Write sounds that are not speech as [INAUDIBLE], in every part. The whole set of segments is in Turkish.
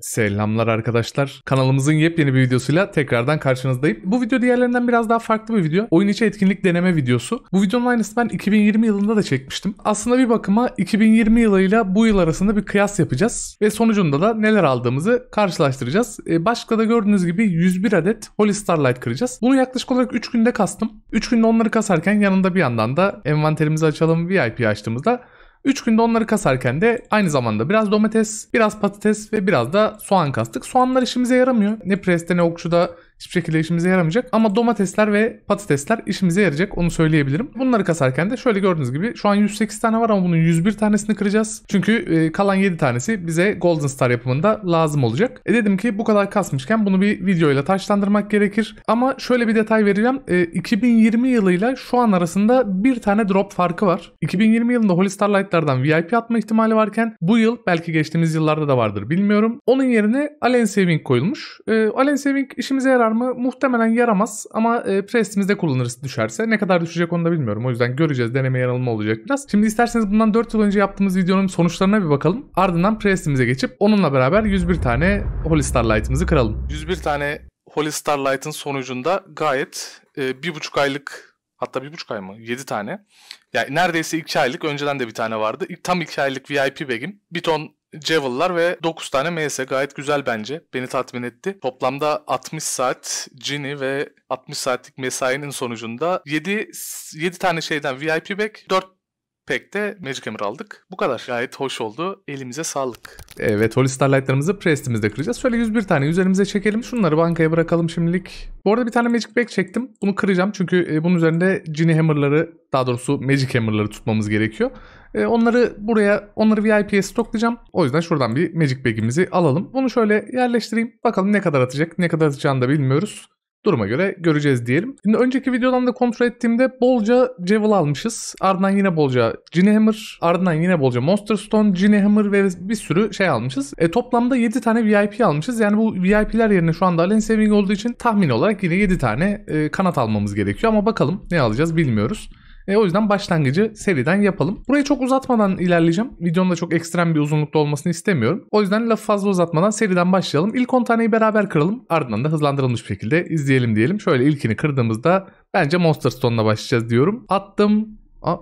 Selamlar arkadaşlar. Kanalımızın yepyeni bir videosuyla tekrardan karşınızdayım. Bu video diğerlerinden biraz daha farklı bir video. Oyun içi etkinlik deneme videosu. Bu videonun aynısı ben 2020 yılında da çekmiştim. Aslında bir bakıma 2020 yılıyla bu yıl arasında bir kıyas yapacağız. Ve sonucunda da neler aldığımızı karşılaştıracağız. E, Başka da gördüğünüz gibi 101 adet Holy Starlight kıracağız. Bunu yaklaşık olarak 3 günde kastım. 3 günde onları kasarken yanında bir yandan da envanterimizi açalım VIP açtığımızda 3 günde onları kasarken de aynı zamanda biraz domates, biraz patates ve biraz da soğan kastık. Soğanlar işimize yaramıyor. Ne preste ne okçuda hiçbir şekilde işimize yaramayacak. Ama domatesler ve patatesler işimize yarayacak onu söyleyebilirim. Bunları kasarken de şöyle gördüğünüz gibi şu an 108 tane var ama bunun 101 tanesini kıracağız. Çünkü e, kalan 7 tanesi bize Golden Star yapımında lazım olacak. E dedim ki bu kadar kasmışken bunu bir videoyla taşlandırmak gerekir. Ama şöyle bir detay vereceğim. E, 2020 yılıyla şu an arasında bir tane drop farkı var. 2020 yılında Holy Starlight'lardan VIP atma ihtimali varken bu yıl belki geçtiğimiz yıllarda da vardır bilmiyorum. Onun yerine Alien Saving koyulmuş. E, Alien Saving işimize yarar yarar mı? Muhtemelen yaramaz ama e, Prest'imizde kullanırız düşerse. Ne kadar düşecek onu da bilmiyorum. O yüzden göreceğiz. Deneme yanılma olacak biraz. Şimdi isterseniz bundan 4 yıl önce yaptığımız videonun sonuçlarına bir bakalım. Ardından Prest'imize geçip onunla beraber 101 tane Holy Starlight'ımızı kıralım. 101 tane Holy Starlight'ın sonucunda gayet e, bir buçuk aylık hatta bir buçuk ay mı? Yedi tane. Yani neredeyse iki aylık önceden de bir tane vardı. Tam iki aylık VIP bag'im. Bir ton Javel'lar ve 9 tane MS gayet güzel bence. Beni tatmin etti. Toplamda 60 saat Gini ve 60 saatlik mesainin sonucunda 7, 7 tane şeyden VIP back, 4 de Magic Hammer aldık. Bu kadar. Gayet hoş oldu. Elimize sağlık. Evet Holy Starlight'larımızı Prest'imizde kıracağız. Şöyle 101 tane üzerimize çekelim. Şunları bankaya bırakalım şimdilik. Bu arada bir tane Magic Pack çektim. Bunu kıracağım çünkü e, bunun üzerinde Genie Hammer'ları daha doğrusu Magic Hammer'ları tutmamız gerekiyor. E, onları buraya, onları VIP'ye stoklayacağım. O yüzden şuradan bir Magic Bag'imizi alalım. Bunu şöyle yerleştireyim. Bakalım ne kadar atacak, ne kadar atacağını da bilmiyoruz. Duruma göre göreceğiz diyelim. Şimdi önceki videodan da kontrol ettiğimde bolca Jewel almışız. Ardından yine bolca Ginhammer. Ardından yine bolca Monster Stone, Ginhammer ve bir sürü şey almışız. E, toplamda 7 tane VIP almışız. Yani bu VIP'ler yerine şu anda Alien Saving olduğu için tahmin olarak yine 7 tane e, kanat almamız gerekiyor. Ama bakalım ne alacağız bilmiyoruz. E, o yüzden başlangıcı seriden yapalım. Burayı çok uzatmadan ilerleyeceğim. Videonun da çok ekstrem bir uzunlukta olmasını istemiyorum. O yüzden lafı fazla uzatmadan seriden başlayalım. İlk 10 taneyi beraber kıralım. Ardından da hızlandırılmış bir şekilde izleyelim diyelim. Şöyle ilkini kırdığımızda bence Monster Stone'la başlayacağız diyorum. Attım. Aa,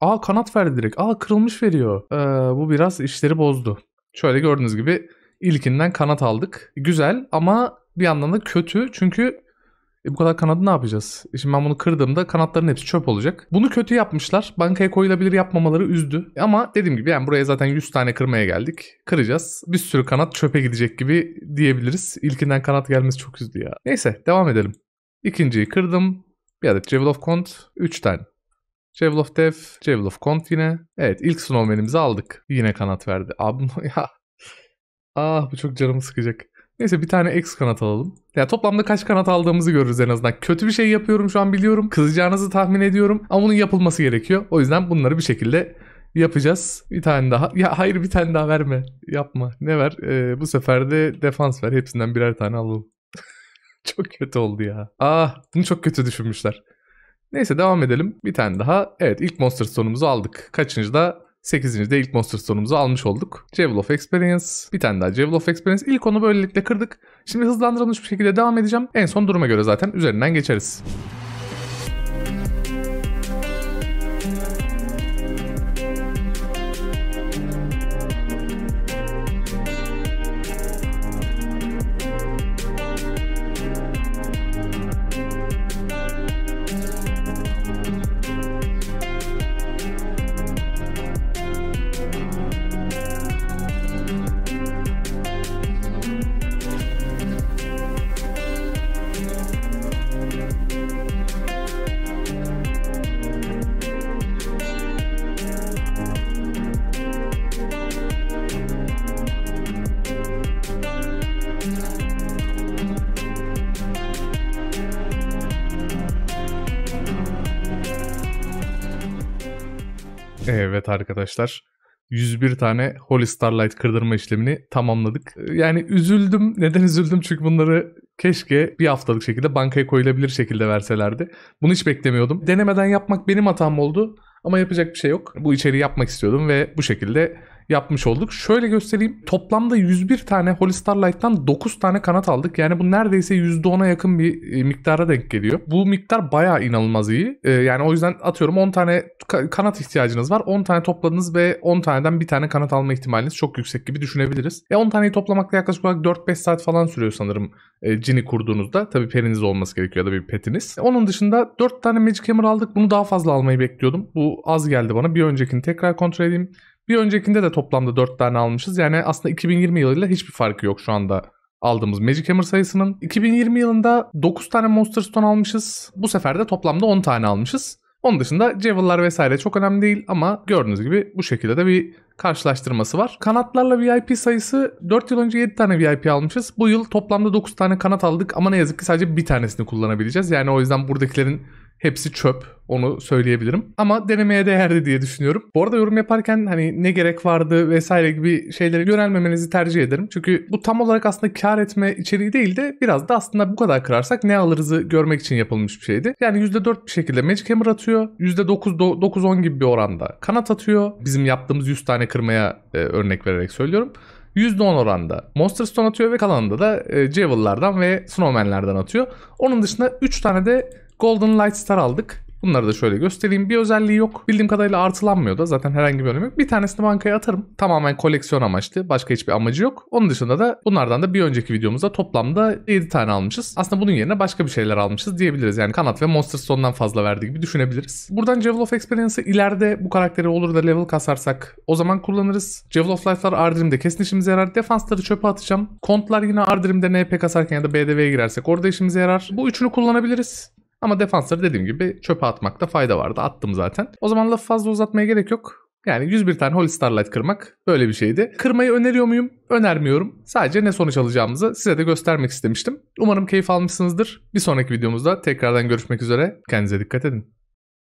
aa kanat verdi direkt. Aa kırılmış veriyor. Ee, bu biraz işleri bozdu. Şöyle gördüğünüz gibi ilkinden kanat aldık. Güzel ama bir yandan da kötü. Çünkü e bu kadar kanadı ne yapacağız? E şimdi ben bunu kırdığımda kanatların hepsi çöp olacak. Bunu kötü yapmışlar. Bankaya koyulabilir yapmamaları üzdü. Ama dediğim gibi yani buraya zaten 100 tane kırmaya geldik. Kıracağız. Bir sürü kanat çöpe gidecek gibi diyebiliriz. İlkinden kanat gelmesi çok üzdü ya. Neyse devam edelim. İkinciyi kırdım. Bir adet Jewel of Cont. 3 tane. Jewel of Dev, Jewel of Cont yine. Evet ilk snowman'imizi aldık. Yine kanat verdi. Abi [LAUGHS] ya. Ah bu çok canımı sıkacak. Neyse bir tane X kanat alalım. Ya toplamda kaç kanat aldığımızı görürüz en azından. Kötü bir şey yapıyorum şu an biliyorum. Kızacağınızı tahmin ediyorum. Ama bunun yapılması gerekiyor. O yüzden bunları bir şekilde yapacağız. Bir tane daha. Ya hayır bir tane daha verme. Yapma. Ne ver? Ee, bu sefer de defans ver. Hepsinden birer tane alalım. [LAUGHS] çok kötü oldu ya. Ah bunu çok kötü düşünmüşler. Neyse devam edelim. Bir tane daha. Evet ilk Monster Stone'umuzu aldık. Kaçıncı da? 8. de ilk Monster Stone'umuzu almış olduk. Jewel of Experience. Bir tane daha Jewel of Experience. İlk onu böylelikle kırdık. Şimdi hızlandırılmış bir şekilde devam edeceğim. En son duruma göre zaten üzerinden geçeriz. Evet arkadaşlar. 101 tane Holy Starlight kırdırma işlemini tamamladık. Yani üzüldüm. Neden üzüldüm? Çünkü bunları keşke bir haftalık şekilde bankaya koyulabilir şekilde verselerdi. Bunu hiç beklemiyordum. Denemeden yapmak benim hatam oldu. Ama yapacak bir şey yok. Bu içeriği yapmak istiyordum ve bu şekilde yapmış olduk. Şöyle göstereyim. Toplamda 101 tane Holy Starlight'tan 9 tane kanat aldık. Yani bu neredeyse %10'a yakın bir e, miktara denk geliyor. Bu miktar bayağı inanılmaz iyi. E, yani o yüzden atıyorum 10 tane kanat ihtiyacınız var. 10 tane topladınız ve 10 taneden bir tane kanat alma ihtimaliniz çok yüksek gibi düşünebiliriz. E 10 taneyi toplamakta yaklaşık olarak 4-5 saat falan sürüyor sanırım cini e, kurduğunuzda. Tabii periniz olması gerekiyor ya da bir petiniz. onun dışında 4 tane Magic Hammer aldık. Bunu daha fazla almayı bekliyordum. Bu az geldi bana. Bir öncekini tekrar kontrol edeyim. Bir öncekinde de toplamda 4 tane almışız. Yani aslında 2020 yılıyla hiçbir farkı yok şu anda aldığımız Magic Hammer sayısının. 2020 yılında 9 tane Monster Stone almışız. Bu sefer de toplamda 10 tane almışız. Onun dışında Javel'lar vesaire çok önemli değil ama gördüğünüz gibi bu şekilde de bir karşılaştırması var. Kanatlarla VIP sayısı 4 yıl önce 7 tane VIP almışız. Bu yıl toplamda 9 tane kanat aldık ama ne yazık ki sadece bir tanesini kullanabileceğiz. Yani o yüzden buradakilerin Hepsi çöp. Onu söyleyebilirim. Ama denemeye değerdi diye düşünüyorum. Bu arada yorum yaparken hani ne gerek vardı vesaire gibi şeylere yönelmemenizi tercih ederim. Çünkü bu tam olarak aslında kar etme içeriği değil de biraz da aslında bu kadar kırarsak ne alırızı görmek için yapılmış bir şeydi. Yani %4 bir şekilde Magic Hammer atıyor. %9 9-10 gibi bir oranda kanat atıyor. Bizim yaptığımız 100 tane kırmaya e, örnek vererek söylüyorum. %10 oranda Monster Stone atıyor ve kalanında da e, Javel'lardan ve Snowman'lerden atıyor. Onun dışında 3 tane de Golden Light Star aldık. Bunları da şöyle göstereyim. Bir özelliği yok. Bildiğim kadarıyla artılanmıyor da zaten herhangi bir önemi yok. Bir tanesini bankaya atarım. Tamamen koleksiyon amaçlı. Başka hiçbir amacı yok. Onun dışında da bunlardan da bir önceki videomuzda toplamda 7 tane almışız. Aslında bunun yerine başka bir şeyler almışız diyebiliriz. Yani kanat ve Monster Stone'dan fazla verdiği gibi düşünebiliriz. Buradan Jewel of Experience'ı ileride bu karakteri olur da level kasarsak o zaman kullanırız. Jewel of Life'lar Ardrim'de kesin işimize yarar. Defansları çöpe atacağım. Kontlar yine Ardrim'de NP kasarken ya da BDV'ye girersek orada işimize yarar. Bu üçünü kullanabiliriz. Ama defansları dediğim gibi çöpe atmakta fayda vardı. Attım zaten. O zaman lafı fazla uzatmaya gerek yok. Yani 101 tane Holy Starlight kırmak böyle bir şeydi. Kırmayı öneriyor muyum? Önermiyorum. Sadece ne sonuç alacağımızı size de göstermek istemiştim. Umarım keyif almışsınızdır. Bir sonraki videomuzda tekrardan görüşmek üzere. Kendinize dikkat edin.